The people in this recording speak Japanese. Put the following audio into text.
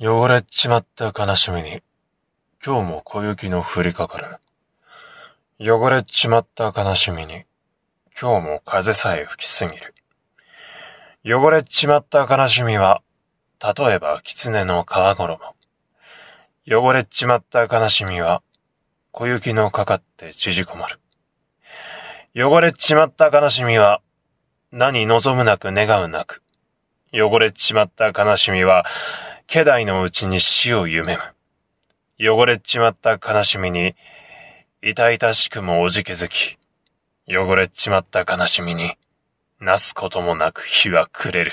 汚れちまった悲しみに、今日も小雪の降りかかる。汚れちまった悲しみに、今日も風さえ吹きすぎる。汚れちまった悲しみは、例えば狐の皮衣。汚れちまった悲しみは、小雪のかかって縮こまる。汚れちまった悲しみは、何望むなく願うなく。汚れちまった悲しみは、家来のうちに死を夢む。汚れっちまった悲しみに、痛々しくもおじけづき、汚れっちまった悲しみに、なすこともなく日は暮れる。